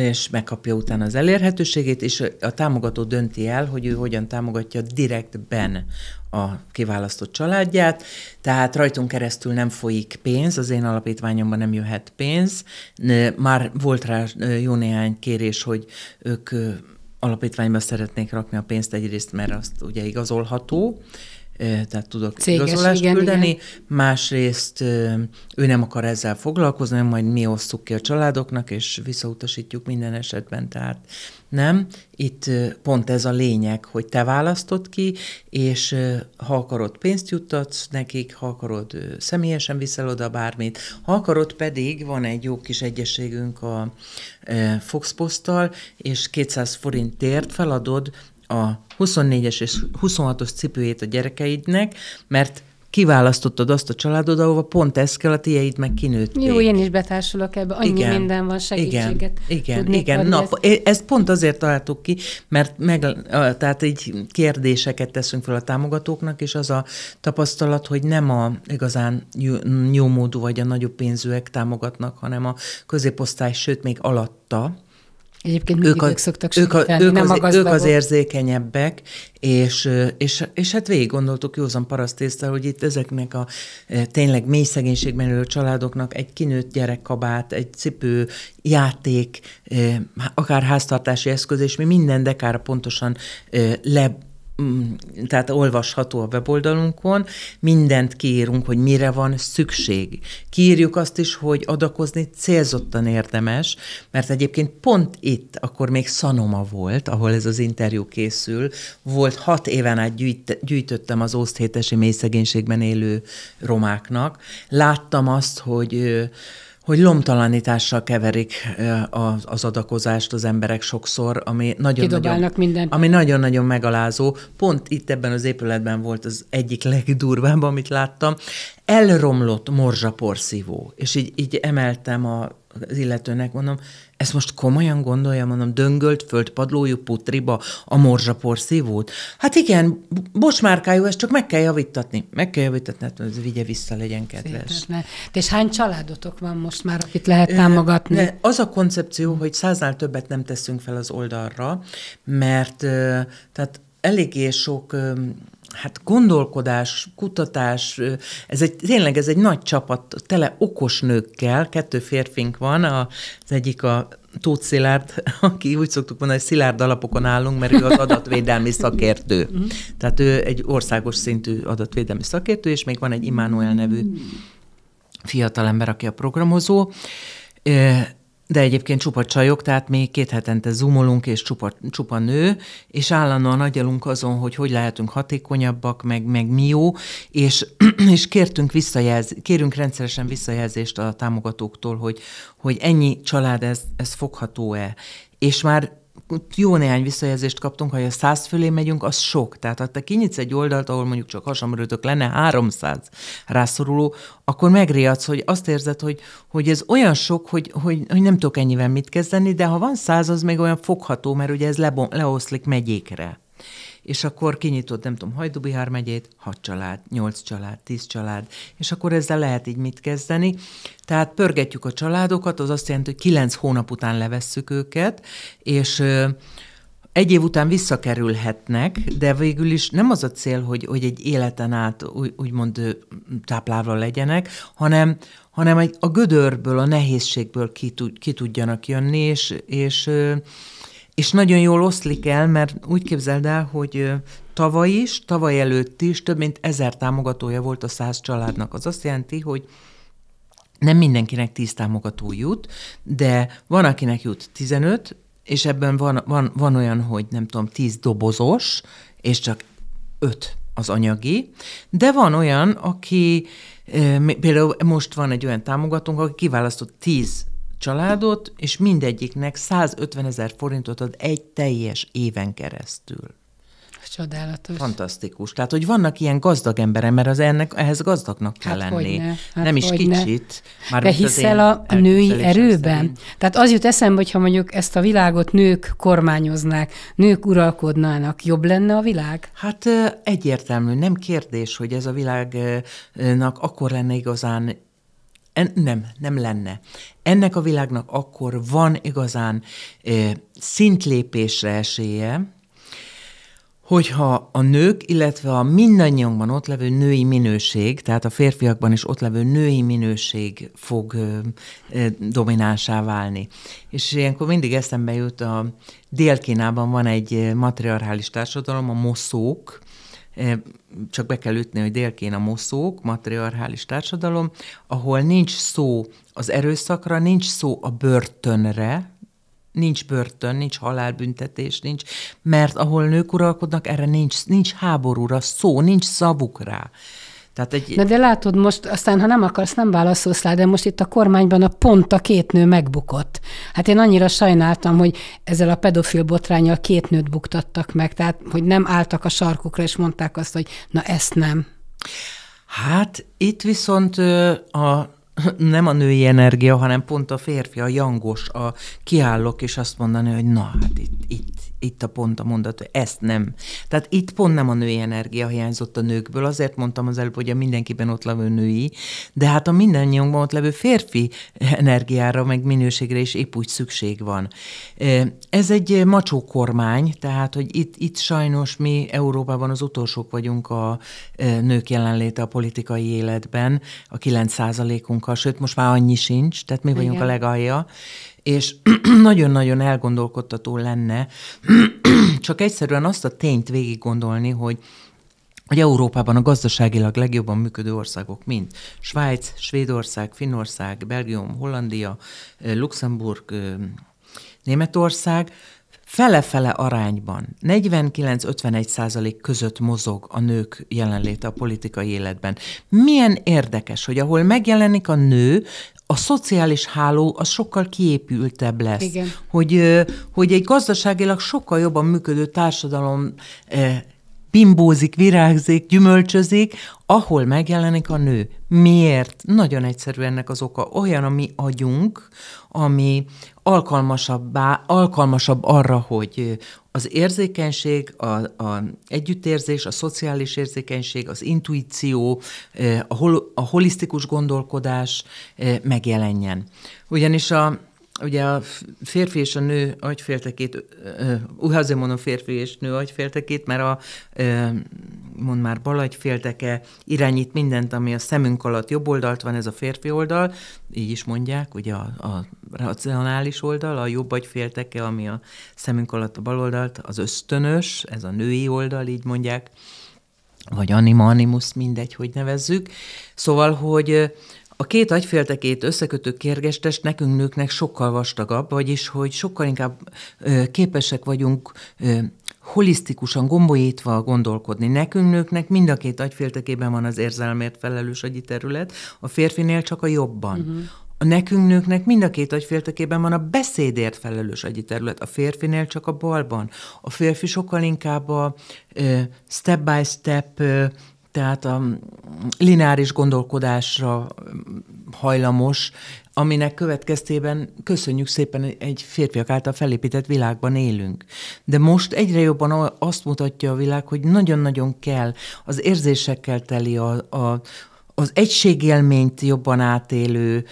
és megkapja utána az elérhetőségét, és a támogató dönti el, hogy ő hogyan támogatja direktben a kiválasztott családját, tehát rajtunk keresztül nem folyik pénz, az én alapítványomban nem jöhet pénz. Már volt rá jó néhány kérés, hogy ők alapítványba szeretnék rakni a pénzt egyrészt, mert azt ugye igazolható, tehát tudok Céges, igazolást igen, küldeni. Igen. Másrészt ő nem akar ezzel foglalkozni, hanem majd mi osztjuk ki a családoknak, és visszautasítjuk minden esetben, tehát nem. Itt pont ez a lényeg, hogy te választod ki, és ha akarod pénzt juttatsz nekik, ha akarod személyesen viszel oda bármit, ha akarod pedig, van egy jó kis egyességünk a Fox és 200 forintért feladod a 24-es és 26-os cipőjét a gyerekeidnek, mert kiválasztottad azt a családod, ahova pont ez kell, a tiéd meg kinőtték. Jó, én is betársulok ebbe, annyi igen, minden van, segítséget Igen, igen, igen. Na, ezt. E- ezt pont azért találtuk ki, mert meg, tehát így kérdéseket teszünk fel a támogatóknak, és az a tapasztalat, hogy nem a igazán módú vagy a nagyobb pénzűek támogatnak, hanem a középosztály, sőt, még alatta, Egyébként ők, a, ők szoktak ők, a, ők, nem az, ők az érzékenyebbek, és, és, és hát végig gondoltuk józan parasztésztel, hogy itt ezeknek a tényleg mély szegénységben élő családoknak egy kinőtt gyerekkabát, egy cipő, játék, akár háztartási eszköz, és mi minden dekára pontosan le Mm, tehát olvasható a weboldalunkon, mindent kiírunk, hogy mire van szükség. Kiírjuk azt is, hogy adakozni célzottan érdemes, mert egyébként pont itt, akkor még Szanoma volt, ahol ez az interjú készül, volt hat éven át gyűjt, gyűjtöttem az ószthétesi mélyszegénységben élő romáknak. Láttam azt, hogy hogy lomtalanítással keverik az, adakozást az emberek sokszor, ami nagyon-nagyon ami nagyon-nagyon megalázó. Pont itt ebben az épületben volt az egyik legdurvább, amit láttam. Elromlott morzsaporszívó, és így, így emeltem a, az illetőnek, mondom, ezt most komolyan gondolja, mondom, döngölt föld padlójú putriba a morzsapor szívót? Hát igen, bocsmárkájú, ezt csak meg kell javítatni. Meg kell javítatni, hát ez vigye vissza, legyen kedves. Szépen, és hány családotok van most már, akit lehet támogatni? De az a koncepció, hogy száznál többet nem teszünk fel az oldalra, mert tehát eléggé sok hát gondolkodás, kutatás, ez egy, tényleg ez egy nagy csapat, tele okos nőkkel, kettő férfink van, a, az egyik a Tóth Szilárd, aki úgy szoktuk mondani, hogy szilárd alapokon állunk, mert ő az adatvédelmi szakértő. Mhm. Tehát ő egy országos szintű adatvédelmi szakértő, és még van egy Immanuel nevű mhm. fiatalember, aki a programozó. De egyébként csupa csajok, tehát mi két hetente zoomolunk, és csupa, csupa nő, és állandóan agyalunk azon, hogy hogy lehetünk hatékonyabbak, meg, meg mi jó, és, és kértünk visszajelz, kérünk rendszeresen visszajelzést a támogatóktól, hogy, hogy ennyi család, ez, ez fogható-e. És már jó néhány visszajelzést kaptunk, ha a száz fölé megyünk, az sok. Tehát ha te kinyitsz egy oldalt, ahol mondjuk csak hasamrőtök lenne, 300 rászoruló, akkor megriadsz, hogy azt érzed, hogy, hogy ez olyan sok, hogy, hogy, hogy nem tudok ennyivel mit kezdeni, de ha van száz, az még olyan fogható, mert ugye ez lebon, leoszlik megyékre és akkor kinyitott, nem tudom, Hajdubihár megyét, hat család, nyolc család, tíz család, és akkor ezzel lehet így mit kezdeni. Tehát pörgetjük a családokat, az azt jelenti, hogy kilenc hónap után levesszük őket, és egy év után visszakerülhetnek, de végül is nem az a cél, hogy, hogy egy életen át úgy, úgymond táplálva legyenek, hanem, hanem egy, a gödörből, a nehézségből ki, tud, ki tudjanak jönni, és, és és nagyon jól oszlik el, mert úgy képzeld el, hogy tavaly is, tavaly előtt is több mint ezer támogatója volt a száz családnak. Az azt jelenti, hogy nem mindenkinek tíz támogató jut, de van, akinek jut 15, és ebben van, van, van olyan, hogy nem tudom, tíz dobozos, és csak öt az anyagi, de van olyan, aki például most van egy olyan támogatónk, aki kiválasztott tíz családot, és mindegyiknek 150 ezer forintot ad egy teljes éven keresztül. Csodálatos. Fantasztikus. Tehát, hogy vannak ilyen gazdag emberek, mert az ennek, ehhez gazdagnak kell hát, lenni. Hát, nem is kicsit. Már De hiszel a női erőben? Szerint. Tehát az jut eszembe, hogyha mondjuk ezt a világot nők kormányoznák, nők uralkodnának, jobb lenne a világ? Hát egyértelmű, nem kérdés, hogy ez a világnak akkor lenne igazán En, nem, nem lenne. Ennek a világnak akkor van igazán e, szintlépésre esélye, hogyha a nők, illetve a mindannyiunkban ott levő női minőség, tehát a férfiakban is ott levő női minőség fog ö, ö, dominánsá válni. És ilyenkor mindig eszembe jut, a Dél-Kínában van egy matriarchális társadalom, a moszók, csak be kell ütni, hogy délkén a moszók, matriarchális társadalom, ahol nincs szó az erőszakra, nincs szó a börtönre, nincs börtön, nincs halálbüntetés, nincs, mert ahol nők uralkodnak, erre nincs, nincs háborúra szó, nincs szavuk rá. Tehát egy... Na de látod most, aztán ha nem akarsz, nem válaszolsz rá, de most itt a kormányban a pont a két nő megbukott. Hát én annyira sajnáltam, hogy ezzel a pedofil botrányjal két nőt buktattak meg, tehát hogy nem álltak a sarkukra, és mondták azt, hogy na ezt nem. Hát itt viszont a nem a női energia, hanem pont a férfi, a jangos, a kiállok, és azt mondani, hogy na, hát itt, itt, itt a pont a mondat, hogy ezt nem. Tehát itt pont nem a női energia hiányzott a nőkből, azért mondtam az előbb, hogy a mindenkiben ott levő női, de hát a mindannyiunkban ott levő férfi energiára, meg minőségre is épp úgy szükség van. Ez egy macsó kormány, tehát, hogy itt, itt sajnos mi Európában az utolsók vagyunk a nők jelenléte a politikai életben, a 9 unkkal sőt, most már annyi sincs, tehát mi vagyunk a legalja és nagyon-nagyon elgondolkodtató lenne csak egyszerűen azt a tényt végig gondolni, hogy hogy Európában a gazdaságilag legjobban működő országok mint Svájc, Svédország, Finnország, Belgium, Hollandia, eh, Luxemburg, eh, Németország, fele-fele arányban, 49-51 százalék között mozog a nők jelenléte a politikai életben. Milyen érdekes, hogy ahol megjelenik a nő, a szociális háló az sokkal kiépültebb lesz. Igen. Hogy, hogy egy gazdaságilag sokkal jobban működő társadalom bimbózik, virágzik, gyümölcsözik, ahol megjelenik a nő. Miért? Nagyon egyszerű ennek az oka. Olyan a mi agyunk, ami alkalmasabbá, alkalmasabb arra, hogy az érzékenység, a, a együttérzés, a szociális érzékenység, az intuíció, a, hol, a holisztikus gondolkodás megjelenjen. Ugyanis a, ugye a férfi és a nő agyféltekét, uh, azért mondom férfi és nő agyféltekét, mert a, uh, mond már bal agyfélteke irányít mindent, ami a szemünk alatt jobb oldalt van, ez a férfi oldal, így is mondják, ugye a, a racionális oldal, a jobb agyfélteke, ami a szemünk alatt a bal oldalt, az ösztönös, ez a női oldal, így mondják, vagy anima animus, mindegy, hogy nevezzük. Szóval, hogy, a két agyféltekét összekötő kérgestest nekünk nőknek sokkal vastagabb, vagyis hogy sokkal inkább ö, képesek vagyunk ö, holisztikusan, gombolyítva gondolkodni. Nekünk nőknek mind a két agyféltekében van az érzelmért felelős agyi terület, a férfinél csak a jobban. Uh-huh. A nekünk nőknek mind a két agyféltekében van a beszédért felelős agyi terület, a férfinél csak a balban. A férfi sokkal inkább a step-by-step step, tehát a lineáris gondolkodásra hajlamos, aminek következtében köszönjük szépen egy férfiak által felépített világban élünk. De most egyre jobban azt mutatja a világ, hogy nagyon-nagyon kell, az érzésekkel teli, a, a, az egységélményt jobban átélő,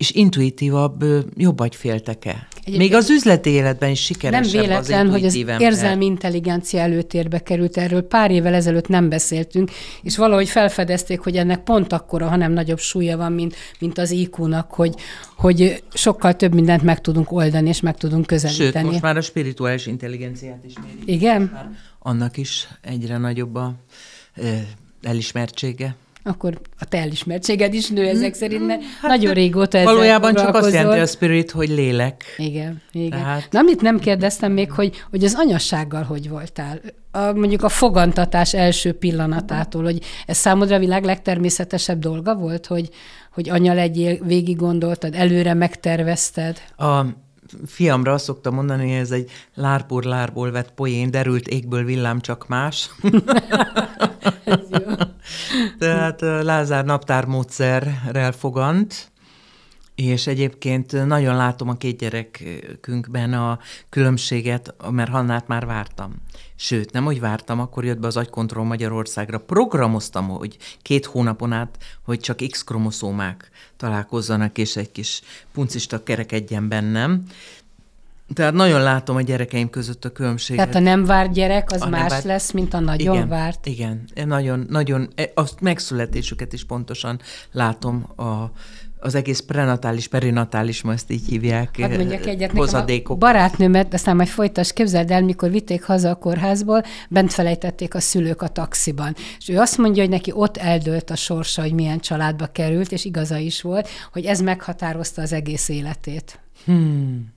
és intuitívabb, jobb agyféltek-e? Még az üzleti életben is sikeresebb Nem véletlen, az hogy az érzelmi intelligencia előtérbe került, erről pár évvel ezelőtt nem beszéltünk, és valahogy felfedezték, hogy ennek pont akkora, hanem nagyobb súlya van, mint, mint az IQ-nak, hogy, hogy sokkal több mindent meg tudunk oldani, és meg tudunk közelíteni. Sőt, most már a spirituális intelligenciát is mérjük. Igen? Annak is egyre nagyobb a elismertsége akkor a te elismertséged is nő ezek mm, szerint, mert hát nagyon régóta ez. Valójában csak azt jelenti a spirit, hogy lélek. Igen, igen. Tehát... Na, amit nem kérdeztem még, hogy, hogy az anyassággal hogy voltál? A, mondjuk a fogantatás első pillanatától, hogy ez számodra a világ legtermészetesebb dolga volt, hogy, hogy anya legyél, végig gondoltad, előre megtervezted? A fiamra azt szoktam mondani, hogy ez egy lárpur lárból vett poén, derült égből villám csak más. Tehát Lázár naptár módszerrel fogant, és egyébként nagyon látom a két gyerekünkben a különbséget, mert Hannát már vártam. Sőt, nem úgy vártam, akkor jött be az agykontroll Magyarországra. Programoztam, hogy két hónapon át, hogy csak X-kromoszómák találkozzanak, és egy kis puncista kerekedjen bennem. Tehát nagyon látom a gyerekeim között a különbséget. Tehát a nem várt gyerek az a más várt... lesz, mint a nagyon igen, várt. Igen, e, nagyon, nagyon, e, a megszületésüket is pontosan látom a az egész prenatális, perinatális, ma ezt így hívják, hát mondjak egyet, hozadékok. a barátnőmet, aztán majd folytas, képzeld el, mikor vitték haza a kórházból, bent felejtették a szülők a taxiban. És ő azt mondja, hogy neki ott eldőlt a sorsa, hogy milyen családba került, és igaza is volt, hogy ez meghatározta az egész életét. Hmm.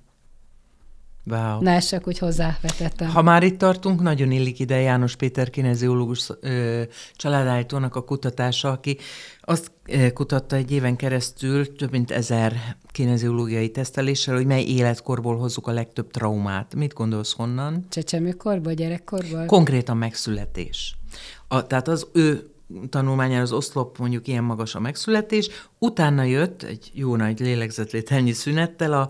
Wow. Na, ezt csak úgy hozzávetettem. Ha már itt tartunk, nagyon illik ide János Péter kineziológus családállítónak a kutatása, aki azt kutatta egy éven keresztül több mint ezer kineziológiai teszteléssel, hogy mely életkorból hozzuk a legtöbb traumát. Mit gondolsz honnan? Csecsemőkorból, gyerekkorból? Konkrétan megszületés. A, tehát az ő tanulmányán az oszlop mondjuk ilyen magas a megszületés, utána jött egy jó nagy ennyi szünettel a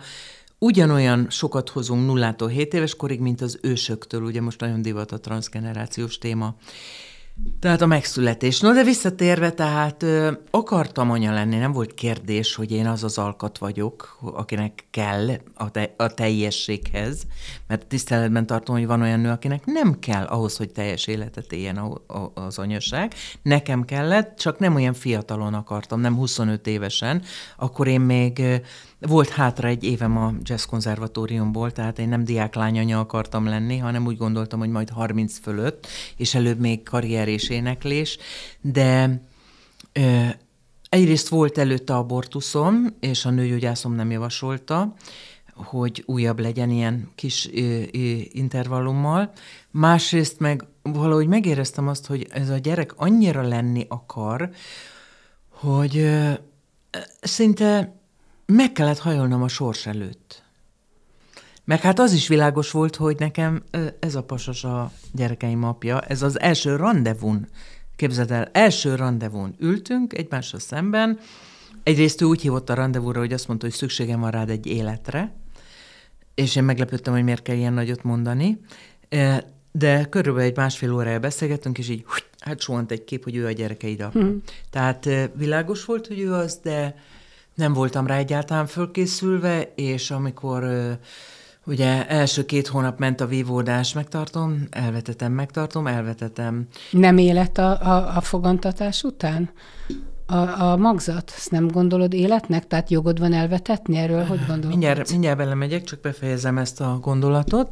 ugyanolyan sokat hozunk nullától 7 éves korig, mint az ősöktől, ugye most nagyon divat a transgenerációs téma. Tehát a megszületés. No, de visszatérve, tehát ö, akartam anya lenni, nem volt kérdés, hogy én az az alkat vagyok, akinek kell a, te, a teljességhez, mert tiszteletben tartom, hogy van olyan nő, akinek nem kell ahhoz, hogy teljes életet éljen a, a, az anyaság. Nekem kellett, csak nem olyan fiatalon akartam, nem 25 évesen, akkor én még volt hátra egy évem a jazz konzervatóriumból, tehát én nem diáklányanya akartam lenni, hanem úgy gondoltam, hogy majd 30 fölött, és előbb még karrier és éneklés, de ö, egyrészt volt előtte abortuszom, és a nőgyógyászom nem javasolta, hogy újabb legyen ilyen kis ö, ö, intervallummal. Másrészt meg valahogy megéreztem azt, hogy ez a gyerek annyira lenni akar, hogy ö, szinte meg kellett hajolnom a sors előtt. Meg hát az is világos volt, hogy nekem ez a pasas a gyerekeim apja, ez az első rendezvún, képzeld el, első rendezvún ültünk egymásra szemben, egyrészt ő úgy hívott a rendezvúra, hogy azt mondta, hogy szükségem van rád egy életre, és én meglepődtem, hogy miért kell ilyen nagyot mondani, de körülbelül egy másfél órája beszélgettünk, és így hát suhant egy kép, hogy ő a gyerekeid apja. Hmm. Tehát világos volt, hogy ő az, de nem voltam rá egyáltalán fölkészülve, és amikor ugye első két hónap ment a vívódás, megtartom, elvetetem, megtartom, elvetetem. Nem élet a, a, a fogantatás után? A, a magzat, ezt nem gondolod életnek? Tehát jogod van elvetetni erről? Hogy gondolod? Mindjárt, mindjárt belemegyek, csak befejezem ezt a gondolatot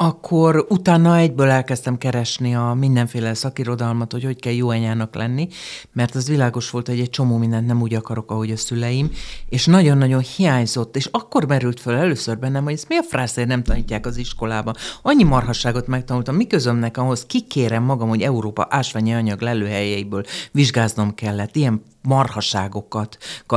akkor utána egyből elkezdtem keresni a mindenféle szakirodalmat, hogy hogy kell jó anyának lenni, mert az világos volt, hogy egy csomó mindent nem úgy akarok, ahogy a szüleim, és nagyon-nagyon hiányzott, és akkor merült föl először bennem, hogy ezt mi a frászért nem tanítják az iskolában? Annyi marhasságot megtanultam, miközömnek ahhoz kikérem magam, hogy Európa ásványi anyag lelőhelyeiből vizsgáznom kellett, ilyen marhaságokkal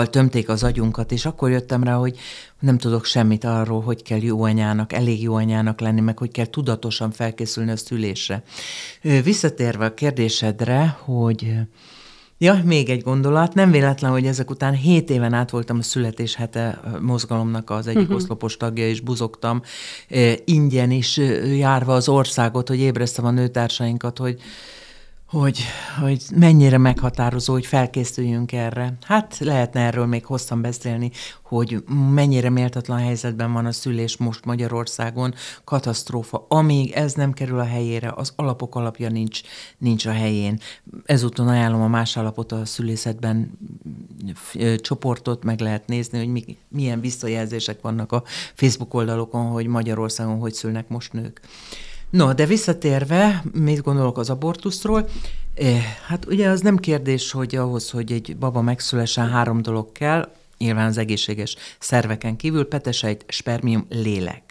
tömték az agyunkat, és akkor jöttem rá, hogy nem tudok semmit arról, hogy kell jó anyának, elég jó anyának lenni, meg hogy kell tudatosan felkészülni a szülésre. Visszatérve a kérdésedre, hogy Ja, még egy gondolat. Nem véletlen, hogy ezek után hét éven át voltam a születés hete mozgalomnak az egyik uh-huh. oszlopos tagja, és buzogtam ingyen is járva az országot, hogy ébresztem a nőtársainkat, hogy hogy, hogy mennyire meghatározó, hogy felkészüljünk erre. Hát lehetne erről még hosszan beszélni, hogy mennyire méltatlan helyzetben van a szülés most Magyarországon, katasztrófa. Amíg ez nem kerül a helyére, az alapok alapja nincs, nincs a helyén. Ezúton ajánlom a más alapot a szülészetben csoportot, meg lehet nézni, hogy mi, milyen visszajelzések vannak a Facebook oldalokon, hogy Magyarországon hogy szülnek most nők. No, de visszatérve, mit gondolok az abortuszról? Eh, hát ugye az nem kérdés, hogy ahhoz, hogy egy baba megszülesen három dolog kell, nyilván az egészséges szerveken kívül, petesejt, spermium, lélek.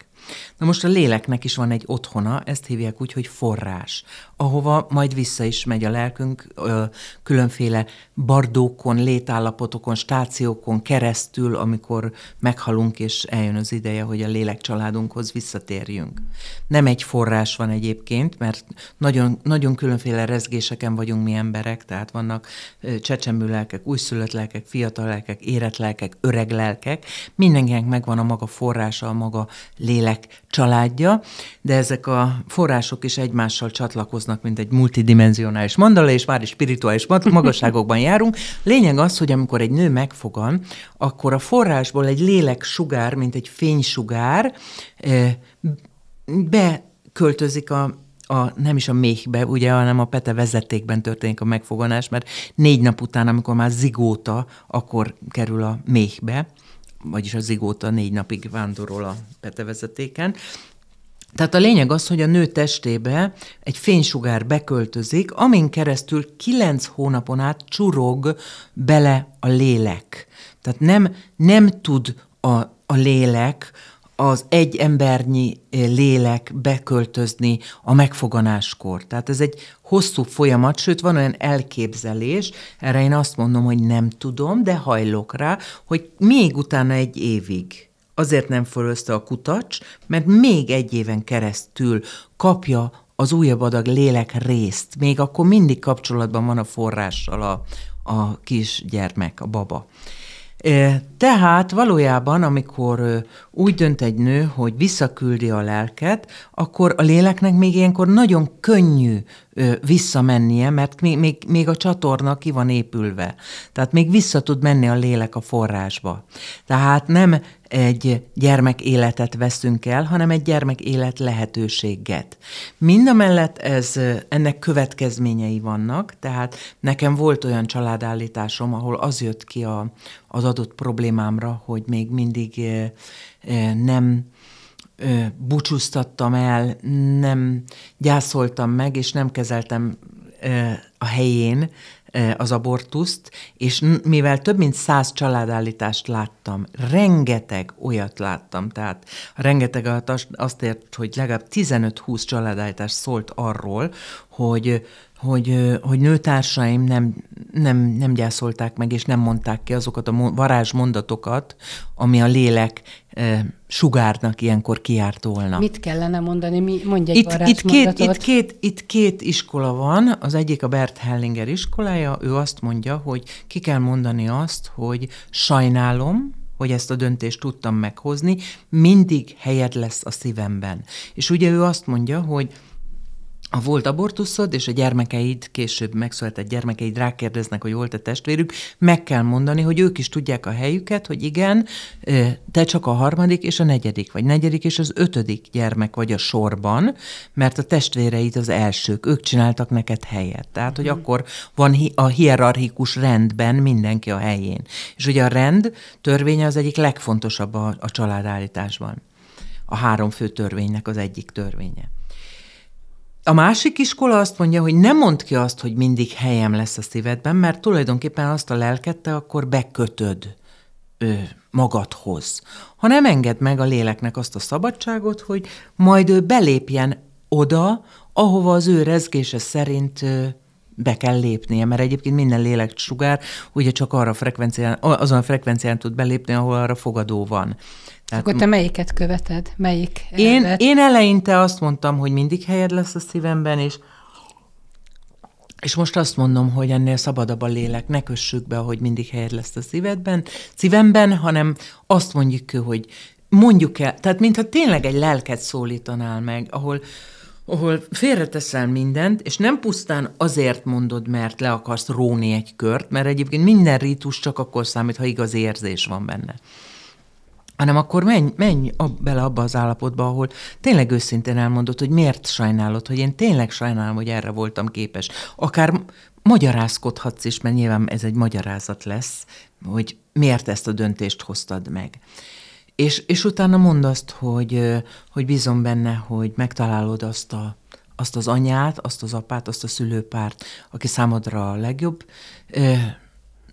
Na most a léleknek is van egy otthona, ezt hívják úgy, hogy forrás, ahova majd vissza is megy a lelkünk ö, különféle bardókon, létállapotokon, stációkon keresztül, amikor meghalunk, és eljön az ideje, hogy a lélek családunkhoz visszatérjünk. Nem egy forrás van egyébként, mert nagyon, nagyon különféle rezgéseken vagyunk mi emberek, tehát vannak csecsemű lelkek, újszülött lelkek, fiatal lelkek, érett lelkek, öreg lelkek, mindenkinek megvan a maga forrása, a maga lélek emberek családja, de ezek a források is egymással csatlakoznak, mint egy multidimenzionális mandala, és már is spirituális magasságokban járunk. Lényeg az, hogy amikor egy nő megfogan, akkor a forrásból egy lélek sugár, mint egy fénysugár, eh, beköltözik a a, nem is a méhbe, ugye, hanem a pete vezetékben történik a megfoganás, mert négy nap után, amikor már zigóta, akkor kerül a méhbe vagyis az igóta négy napig vándorol a petevezetéken. Tehát a lényeg az, hogy a nő testébe egy fénysugár beköltözik, amin keresztül kilenc hónapon át csurog bele a lélek. Tehát nem, nem tud a, a lélek az egy embernyi eh, lélek beköltözni a megfoganáskor. Tehát ez egy hosszú folyamat, sőt van olyan elképzelés, erre én azt mondom, hogy nem tudom, de hajlok rá, hogy még utána egy évig azért nem fölözte a kutacs, mert még egy éven keresztül kapja az újabb adag lélek részt, még akkor mindig kapcsolatban van a forrással a, a kisgyermek, a baba. Tehát valójában, amikor úgy dönt egy nő, hogy visszaküldi a lelket, akkor a léleknek még ilyenkor nagyon könnyű visszamennie, mert még, még, még a csatorna ki van épülve. Tehát még vissza tud menni a lélek a forrásba. Tehát nem egy gyermek életet veszünk el, hanem egy gyermek élet lehetőséget. Mind a mellett ez, ennek következményei vannak, tehát nekem volt olyan családállításom, ahol az jött ki a, az adott problémámra, hogy még mindig nem búcsúztattam el, nem gyászoltam meg, és nem kezeltem a helyén az abortuszt, és mivel több mint száz családállítást láttam, rengeteg olyat láttam, tehát rengeteg azt ért, hogy legalább 15-20 családállítás szólt arról, hogy hogy, hogy nőtársaim nem, nem, nem gyászolták meg, és nem mondták ki azokat a varázsmondatokat, ami a lélek e, sugárnak ilyenkor kiárt volna. Mit kellene mondani? Mi, mondj egy itt, itt, két, itt, két, itt két iskola van, az egyik a Bert Hellinger iskolája, ő azt mondja, hogy ki kell mondani azt, hogy sajnálom, hogy ezt a döntést tudtam meghozni, mindig helyed lesz a szívemben. És ugye ő azt mondja, hogy a volt abortuszod és a gyermekeid, később megszületett gyermekeid rákérdeznek, hogy volt-e testvérük, meg kell mondani, hogy ők is tudják a helyüket, hogy igen, te csak a harmadik és a negyedik, vagy negyedik és az ötödik gyermek vagy a sorban, mert a testvéreid az elsők, ők csináltak neked helyet. Tehát, hogy mhm. akkor van a hierarchikus rendben mindenki a helyén. És ugye a rend törvénye az egyik legfontosabb a, a családállításban. A három fő törvénynek az egyik törvénye. A másik iskola azt mondja, hogy nem mond ki azt, hogy mindig helyem lesz a szívedben, mert tulajdonképpen azt a lelket te akkor bekötöd ö, magadhoz. Ha nem enged meg a léleknek azt a szabadságot, hogy majd ő belépjen oda, ahova az ő rezgése szerint be kell lépnie, mert egyébként minden lélek sugár ugye csak arra frekvencián, azon a frekvencián tud belépni, ahol arra fogadó van. Tehát Akkor te melyiket követed? Melyik én, én eleinte azt mondtam, hogy mindig helyed lesz a szívemben, és és most azt mondom, hogy ennél szabadabb a lélek, ne kössük be, hogy mindig helyed lesz a szívedben, szívemben, hanem azt mondjuk hogy mondjuk el, tehát mintha tényleg egy lelket szólítanál meg, ahol, ahol félreteszel mindent, és nem pusztán azért mondod, mert le akarsz róni egy kört, mert egyébként minden rítus csak akkor számít, ha igaz érzés van benne hanem akkor menj, menj ab, bele abba az állapotba, ahol tényleg őszintén elmondod, hogy miért sajnálod, hogy én tényleg sajnálom, hogy erre voltam képes. Akár magyarázkodhatsz is, mert nyilván ez egy magyarázat lesz, hogy miért ezt a döntést hoztad meg. És, és utána mondd azt, hogy, hogy bízom benne, hogy megtalálod azt, a, azt az anyát, azt az apát, azt a szülőpárt, aki számodra a legjobb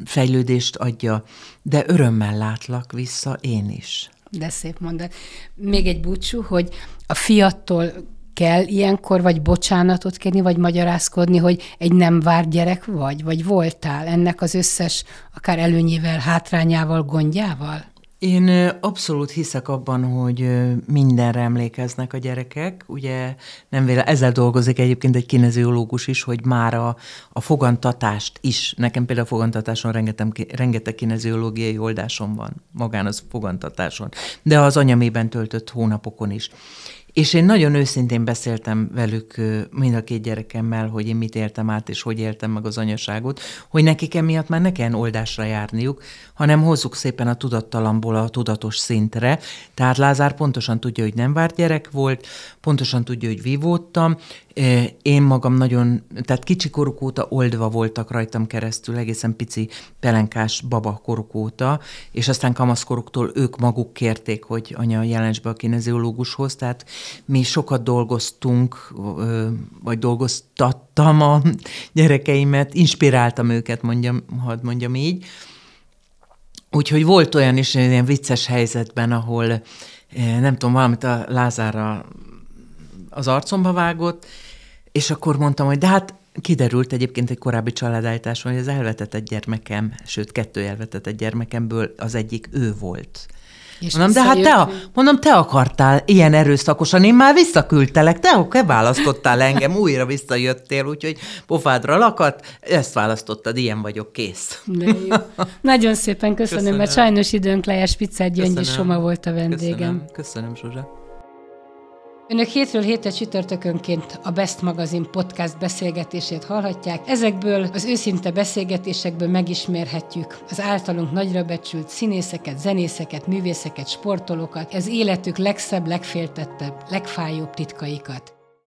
fejlődést adja, de örömmel látlak vissza én is. De szép mondat. Még egy búcsú, hogy a fiattól kell ilyenkor, vagy bocsánatot kérni, vagy magyarázkodni, hogy egy nem vár gyerek vagy, vagy voltál ennek az összes akár előnyével, hátrányával, gondjával? Én abszolút hiszek abban, hogy mindenre emlékeznek a gyerekek. Ugye nem véle, ezzel dolgozik egyébként egy kineziológus is, hogy már a, a fogantatást is, nekem például a fogantatáson rengeteg, rengeteg kineziológiai oldásom van, magán az fogantatáson, de az anyamében töltött hónapokon is. És én nagyon őszintén beszéltem velük mind a két gyerekemmel, hogy én mit éltem át, és hogy éltem meg az anyaságot, hogy nekik emiatt már ne kelljen oldásra járniuk, hanem hozzuk szépen a tudattalamból a tudatos szintre. Tehát Lázár pontosan tudja, hogy nem várt gyerek volt, pontosan tudja, hogy vívódtam, én magam nagyon, tehát kicsi koruk óta oldva voltak rajtam keresztül, egészen pici pelenkás baba koruk óta, és aztán kamaszkoruktól ők maguk kérték, hogy anya jelents be a kineziológushoz, tehát mi sokat dolgoztunk, vagy dolgoztattam a gyerekeimet, inspiráltam őket, mondjam, hadd mondjam így. Úgyhogy volt olyan is egy ilyen vicces helyzetben, ahol nem tudom, valamit a Lázára az arcomba vágott, és akkor mondtam, hogy de hát kiderült egyébként egy korábbi családállításon, hogy az elvetetett gyermekem, sőt kettő elvetetett gyermekemből az egyik ő volt. És mondom, de hát te, mondom, te akartál ilyen erőszakosan, én már visszaküldtelek, te te választottál engem, újra visszajöttél, úgyhogy pofádra lakat, ezt választottad, ilyen vagyok, kész. De jó. Nagyon szépen köszönöm, köszönöm. mert sajnos időnk lejes, Spicert Gyöngyi Soma volt a vendégem. Köszönöm, köszönöm Zsuzsa. Önök hétről hétre csütörtökönként a Best magazin podcast beszélgetését hallhatják. Ezekből az őszinte beszélgetésekből megismerhetjük az általunk nagyra becsült színészeket, zenészeket, művészeket, sportolókat, ez életük legszebb, legféltettebb, legfájóbb titkaikat.